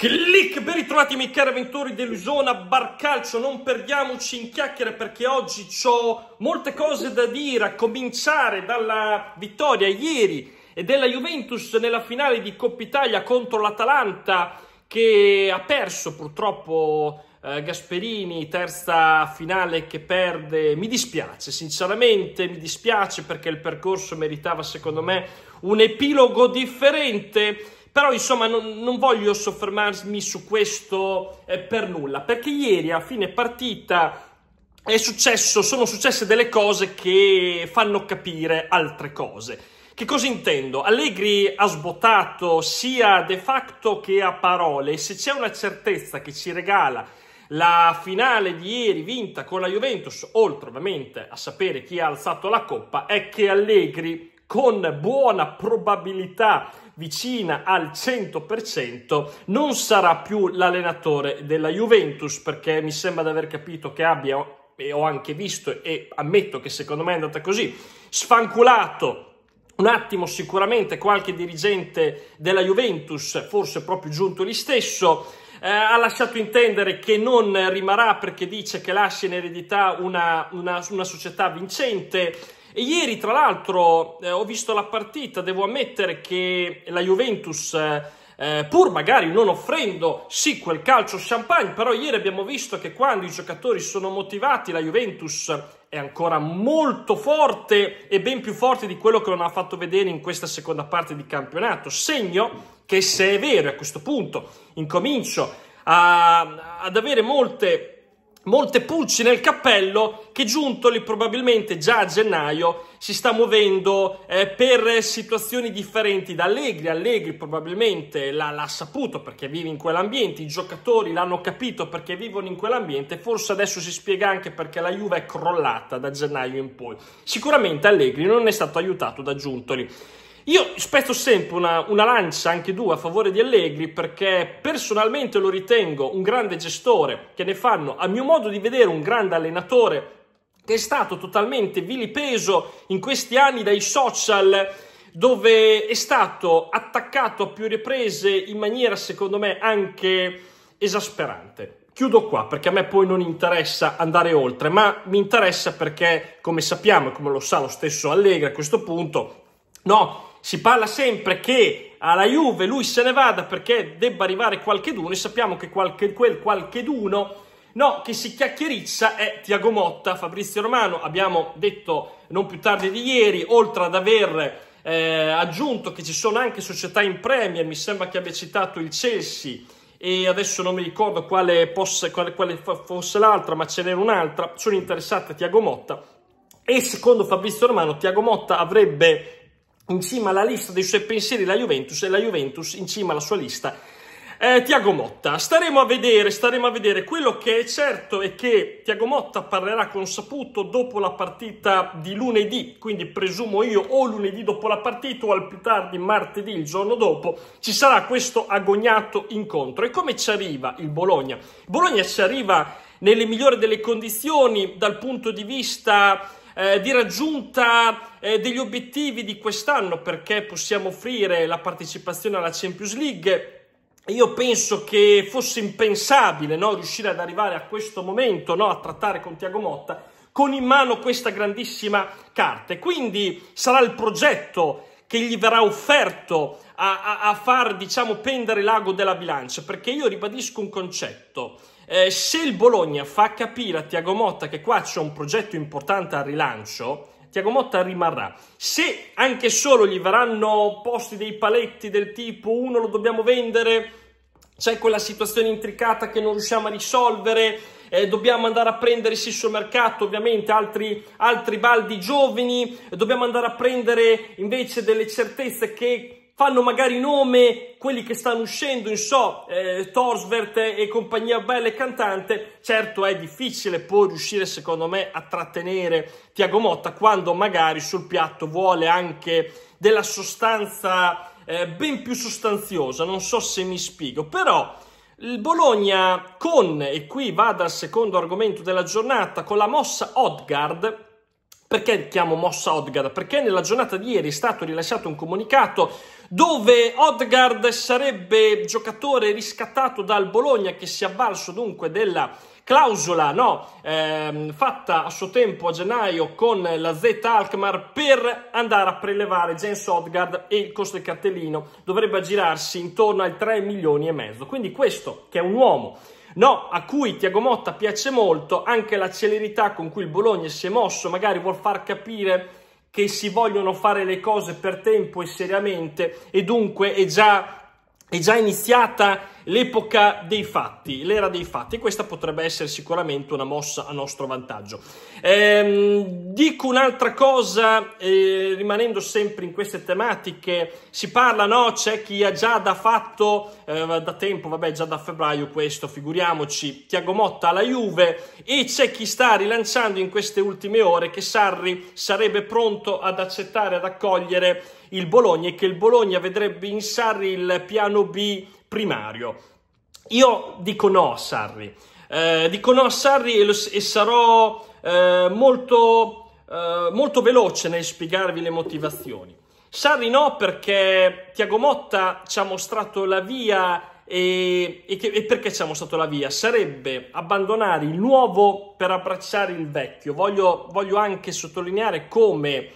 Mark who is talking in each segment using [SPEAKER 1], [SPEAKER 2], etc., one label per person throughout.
[SPEAKER 1] Click, ben ritrovati miei cari avventori dell'Usona, Barcalcio, non perdiamoci in chiacchiere perché oggi ho molte cose da dire, a cominciare dalla vittoria ieri della Juventus nella finale di Coppa Italia contro l'Atalanta che ha perso purtroppo eh, Gasperini, terza finale che perde, mi dispiace sinceramente, mi dispiace perché il percorso meritava secondo me un epilogo differente però insomma non, non voglio soffermarmi su questo eh, per nulla, perché ieri a fine partita è successo, sono successe delle cose che fanno capire altre cose. Che cosa intendo? Allegri ha sbottato sia de facto che a parole, e se c'è una certezza che ci regala la finale di ieri vinta con la Juventus, oltre ovviamente a sapere chi ha alzato la coppa, è che Allegri con buona probabilità vicina al 100% non sarà più l'allenatore della Juventus perché mi sembra di aver capito che abbia e ho anche visto e ammetto che secondo me è andata così sfanculato un attimo sicuramente qualche dirigente della Juventus forse proprio giunto lì stesso eh, ha lasciato intendere che non rimarrà perché dice che lascia in eredità una, una, una società vincente e ieri, tra l'altro, eh, ho visto la partita, devo ammettere che la Juventus... Eh, eh, pur magari non offrendo sì quel calcio champagne, però ieri abbiamo visto che quando i giocatori sono motivati la Juventus è ancora molto forte e ben più forte di quello che non ha fatto vedere in questa seconda parte di campionato. Segno che se è vero, a questo punto incomincio a, ad avere molte molte pulci nel cappello che Giuntoli probabilmente già a gennaio si sta muovendo eh, per situazioni differenti da Allegri. Allegri probabilmente l'ha, saputo perché vive in quell'ambiente, i giocatori l'hanno capito perché vivono in quell'ambiente, forse adesso si spiega anche perché la Juve è crollata da gennaio in poi. Sicuramente Allegri non è stato aiutato da Giuntoli. Io spezzo sempre una, una lancia, anche due, a favore di Allegri perché personalmente lo ritengo un grande gestore che ne fanno, a mio modo di vedere, un grande allenatore che è stato totalmente vilipeso in questi anni dai social dove è stato attaccato a più riprese in maniera secondo me anche esasperante. Chiudo qua perché a me poi non interessa andare oltre, ma mi interessa perché come sappiamo e come lo sa lo stesso Allegri a questo punto, no, si parla sempre che alla Juve lui se ne vada perché debba arrivare qualcheduno e sappiamo che qualche, quel qualcheduno no, che si chiacchierizza è Tiago Motta, Fabrizio Romano, abbiamo detto non più tardi di ieri, oltre ad aver eh, aggiunto che ci sono anche società in Premier, mi sembra che abbia citato il Chelsea e adesso non mi ricordo quale, possa, quale, quale fosse l'altra, ma ce n'era un'altra, sono interessate a Tiago Motta e secondo Fabrizio Romano Tiago Motta avrebbe in cima alla lista dei suoi pensieri la Juventus e la Juventus in cima alla sua lista eh, Tiago Motta. Staremo a vedere, staremo a vedere. Quello che è certo è che Tiago Motta parlerà con Saputo dopo la partita di lunedì, quindi presumo io o lunedì dopo la partita o al più tardi martedì, il giorno dopo, ci sarà questo agognato incontro. E come ci arriva il Bologna? Bologna ci arriva nelle migliori delle condizioni dal punto di vista eh, di raggiunta eh, degli obiettivi di quest'anno perché possiamo offrire la partecipazione alla Champions League. Io penso che fosse impensabile no, riuscire ad arrivare a questo momento no, a trattare con Tiago Motta con in mano questa grandissima carta. E quindi sarà il progetto che gli verrà offerto a, a, a far diciamo, pendere l'ago della bilancia, perché io ribadisco un concetto. Eh, se il Bologna fa capire a Tiago Motta che qua c'è un progetto importante al rilancio, Tiago Motta rimarrà. Se anche solo gli verranno posti dei paletti del tipo uno lo dobbiamo vendere, c'è quella situazione intricata che non riusciamo a risolvere, eh, dobbiamo andare a prendere sì sul mercato ovviamente altri, altri baldi giovani, dobbiamo andare a prendere invece delle certezze che fanno magari nome quelli che stanno uscendo, insomma, eh, Torsvert e compagnia bella e cantante, certo è difficile poi riuscire secondo me a trattenere Tiago Motta quando magari sul piatto vuole anche della sostanza eh, ben più sostanziosa, non so se mi spiego, però il Bologna con, e qui vado al secondo argomento della giornata, con la mossa Odgard perché chiamo mossa Odgard? Perché nella giornata di ieri è stato rilasciato un comunicato dove Odgard sarebbe giocatore riscattato dal Bologna che si è avvalso dunque della clausola no, ehm, fatta a suo tempo a gennaio con la Z Alkmaar per andare a prelevare Jens Odgard e il costo del cartellino dovrebbe aggirarsi intorno ai 3 milioni e mezzo. Quindi questo che è un uomo No, a cui Tiago Motta piace molto anche la celerità con cui il Bologna si è mosso, magari vuol far capire che si vogliono fare le cose per tempo e seriamente e dunque è già, è già iniziata l'epoca dei fatti, l'era dei fatti. Questa potrebbe essere sicuramente una mossa a nostro vantaggio. Ehm, dico un'altra cosa, eh, rimanendo sempre in queste tematiche, si parla, no? C'è chi ha già da fatto eh, da tempo, vabbè, già da febbraio questo, figuriamoci, Tiago Motta alla Juve e c'è chi sta rilanciando in queste ultime ore che Sarri sarebbe pronto ad accettare, ad accogliere il Bologna e che il Bologna vedrebbe in Sarri il piano B primario. Io dico no a Sarri, eh, dico no a Sarri e, lo, e sarò eh, molto, eh, molto veloce nel spiegarvi le motivazioni. Sarri no perché Tiago Motta ci ha mostrato la via e, e, che, e, perché ci ha mostrato la via? Sarebbe abbandonare il nuovo per abbracciare il vecchio. Voglio, voglio anche sottolineare come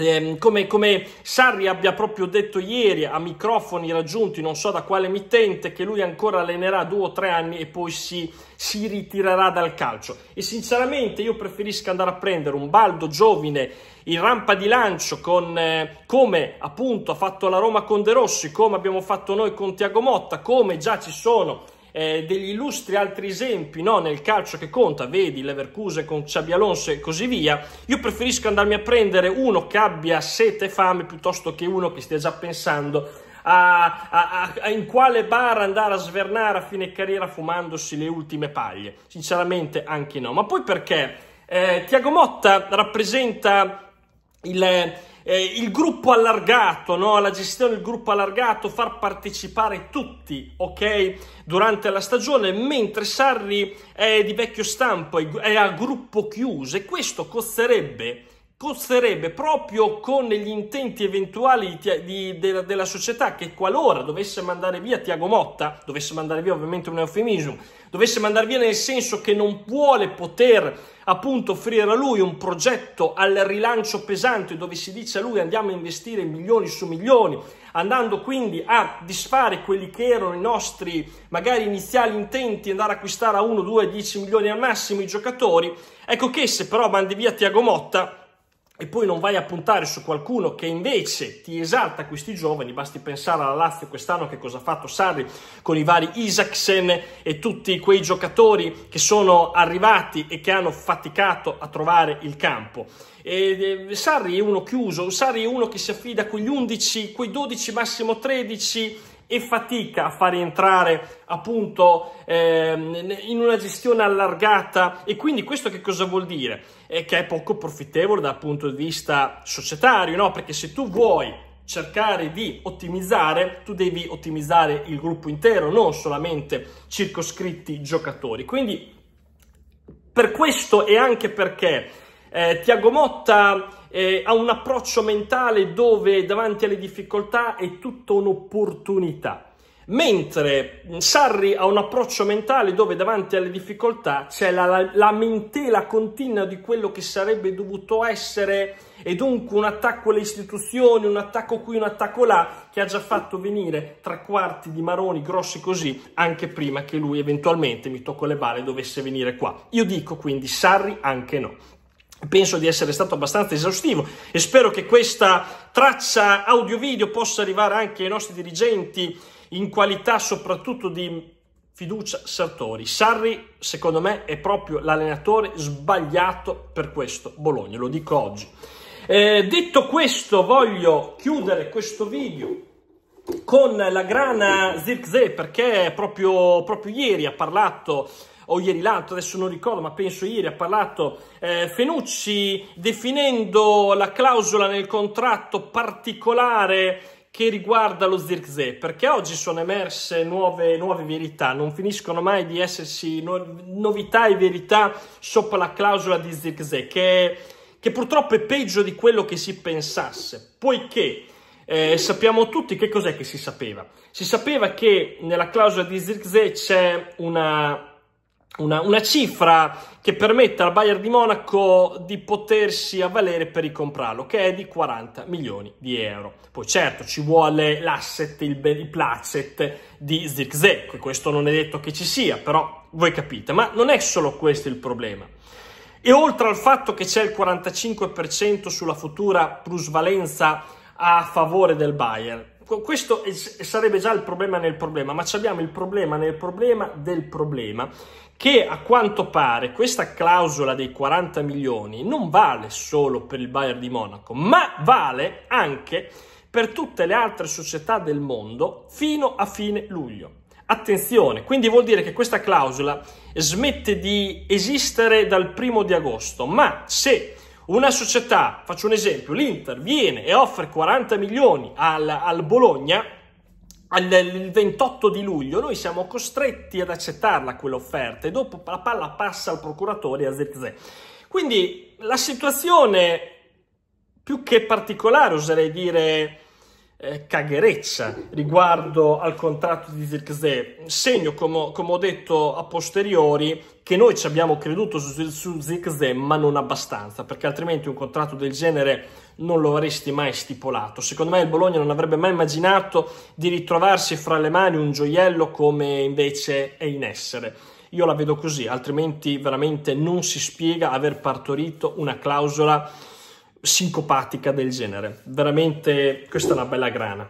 [SPEAKER 1] eh, come, come, Sarri abbia proprio detto ieri a microfoni raggiunti, non so da quale emittente, che lui ancora allenerà due o tre anni e poi si, si ritirerà dal calcio. E sinceramente io preferisco andare a prendere un baldo giovine in rampa di lancio con, eh, come appunto ha fatto la Roma con De Rossi, come abbiamo fatto noi con Tiago Motta, come già ci sono eh, degli illustri altri esempi no? nel calcio che conta, vedi Leverkusen con Xabi Alonso e così via, io preferisco andarmi a prendere uno che abbia sete e fame piuttosto che uno che stia già pensando a, a, a, in quale bar andare a svernare a fine carriera fumandosi le ultime paglie. Sinceramente anche no. Ma poi perché eh, Tiago Motta rappresenta il eh, il gruppo allargato, no? la gestione del gruppo allargato, far partecipare tutti okay? durante la stagione, mentre Sarri è di vecchio stampo, è a gruppo chiuso e questo costerebbe costerebbe proprio con gli intenti eventuali di, di, de, della società che qualora dovesse mandare via Tiago Motta, dovesse mandare via ovviamente un eufemismo, dovesse mandare via nel senso che non vuole poter appunto offrire a lui un progetto al rilancio pesante dove si dice a lui andiamo a investire milioni su milioni, andando quindi a disfare quelli che erano i nostri magari iniziali intenti, andare a acquistare a 1, 2, 10 milioni al massimo i giocatori, ecco che se però mandi via Tiago Motta, e poi non vai a puntare su qualcuno che invece ti esalta questi giovani, basti pensare alla Lazio quest'anno che cosa ha fatto Sarri con i vari Isaacsen e tutti quei giocatori che sono arrivati e che hanno faticato a trovare il campo. E, Sarri è uno chiuso, Sarri è uno che si affida con gli 11, quei 12, massimo 13 e fatica a far entrare appunto ehm, in una gestione allargata e quindi questo che cosa vuol dire? È che è poco profittevole dal punto di vista societario, no? Perché se tu vuoi cercare di ottimizzare, tu devi ottimizzare il gruppo intero, non solamente circoscritti giocatori. Quindi per questo e anche perché eh, Tiago Motta eh, ha un approccio mentale dove davanti alle difficoltà è tutta un'opportunità. Mentre Sarri ha un approccio mentale dove davanti alle difficoltà c'è la lamentela continua di quello che sarebbe dovuto essere e dunque un attacco alle istituzioni, un attacco qui, un attacco là, che ha già fatto venire tre quarti di maroni grossi così anche prima che lui eventualmente, mi tocco le balle, dovesse venire qua. Io dico quindi Sarri anche no. Penso di essere stato abbastanza esaustivo e spero che questa traccia audio-video possa arrivare anche ai nostri dirigenti in qualità soprattutto di fiducia Sartori. Sarri, secondo me, è proprio l'allenatore sbagliato per questo Bologna, lo dico oggi. Eh, detto questo, voglio chiudere questo video con la grana Zirkzee perché proprio, proprio ieri ha parlato o ieri l'altro, adesso non ricordo, ma penso ieri ha parlato eh, Fenucci definendo la clausola nel contratto particolare che riguarda lo Zirkzee, perché oggi sono emerse nuove, nuove verità, non finiscono mai di essersi no, novità e verità sopra la clausola di Zirkzee, che, che purtroppo è peggio di quello che si pensasse, poiché eh, sappiamo tutti che cos'è che si sapeva. Si sapeva che nella clausola di Zirkzee c'è una una, una, cifra che permette al Bayern di Monaco di potersi avvalere per ricomprarlo, che è di 40 milioni di euro. Poi certo ci vuole l'asset, il, il placet di Zirkzee, questo non è detto che ci sia, però voi capite, ma non è solo questo il problema. E oltre al fatto che c'è il 45% sulla futura plusvalenza a favore del Bayer. Questo sarebbe già il problema nel problema, ma abbiamo il problema nel problema del problema che a quanto pare questa clausola dei 40 milioni non vale solo per il Bayern di Monaco, ma vale anche per tutte le altre società del mondo fino a fine luglio. Attenzione, quindi vuol dire che questa clausola smette di esistere dal primo di agosto, ma se una società, faccio un esempio, l'Inter viene e offre 40 milioni al, al Bologna, il 28 di luglio noi siamo costretti ad accettarla quell'offerta e dopo la palla passa al procuratore a Zezze. Quindi la situazione più che particolare, oserei dire eh, caghereccia riguardo al contratto di Zirkzee, segno come, come, ho detto a posteriori che noi ci abbiamo creduto su, su Zirkzee ma non abbastanza perché altrimenti un contratto del genere non lo avresti mai stipulato. Secondo me il Bologna non avrebbe mai immaginato di ritrovarsi fra le mani un gioiello come invece è in essere. Io la vedo così, altrimenti veramente non si spiega aver partorito una clausola sincopatica del genere. Veramente questa è una bella grana.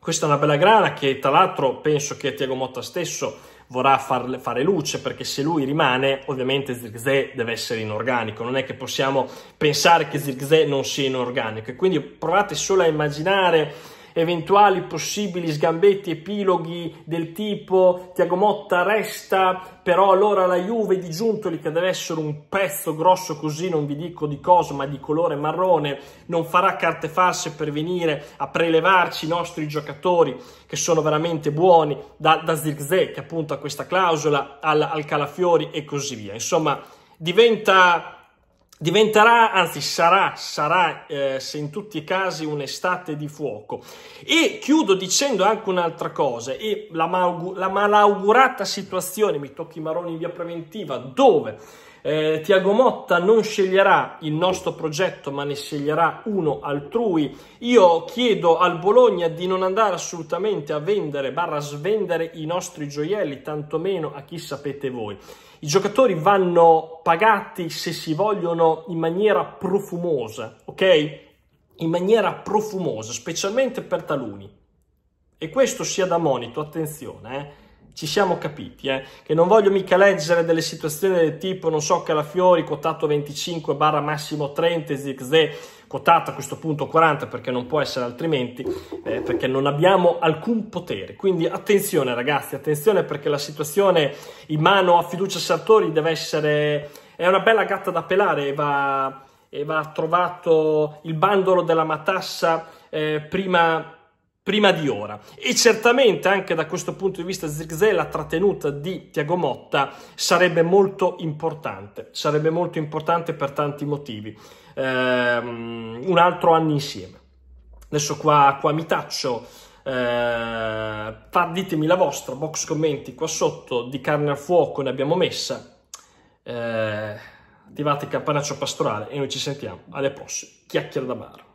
[SPEAKER 1] Questa è una bella grana che tra l'altro penso che Tiago Motta stesso vorrà far, fare luce perché se lui rimane ovviamente Zirgze deve essere inorganico, non è che possiamo pensare che Zirgze non sia inorganico e quindi provate solo a immaginare eventuali possibili sgambetti, epiloghi del tipo Tiago Motta resta, però allora la Juve di Giuntoli, che deve essere un pezzo grosso così, non vi dico di cosa, ma di colore marrone, non farà carte false per venire a prelevarci i nostri giocatori che sono veramente buoni, da, da Zirkzee, che appunto ha questa clausola, al, al Calafiori e così via. Insomma, diventa diventerà, anzi sarà, sarà eh, se in tutti i casi un'estate di fuoco. E chiudo dicendo anche un'altra cosa, e la, malaugur- la malaugurata situazione, mi tocchi i maroni in via preventiva, dove eh, Tiago Motta non sceglierà il nostro progetto, ma ne sceglierà uno altrui. Io chiedo al Bologna di non andare assolutamente a vendere, barra svendere i nostri gioielli, tantomeno a chi sapete voi. I giocatori vanno pagati se si vogliono in maniera profumosa, ok? In maniera profumosa, specialmente per taluni. E questo sia da monito, attenzione, eh? ci siamo capiti, eh? che non voglio mica leggere delle situazioni del tipo, non so, Calafiori quotato 25 barra massimo 30, ZXD quotata a questo punto 40 perché non può essere altrimenti, eh, perché non abbiamo alcun potere. Quindi attenzione ragazzi, attenzione perché la situazione in mano a fiducia Sartori deve essere... è una bella gatta da pelare e va, e va trovato il bandolo della matassa eh, prima prima di ora. E certamente anche da questo punto di vista Zirkzee la trattenuta di Tiago Motta sarebbe molto importante, sarebbe molto importante per tanti motivi. Ehm, un altro anno insieme. Adesso qua, qua mi taccio. Ehm, ditemi la vostra, box commenti qua sotto, di carne al fuoco ne abbiamo messa. Ehm, attivate il campanaccio pastorale e noi ci sentiamo alle prossime. Chiacchiere da bar.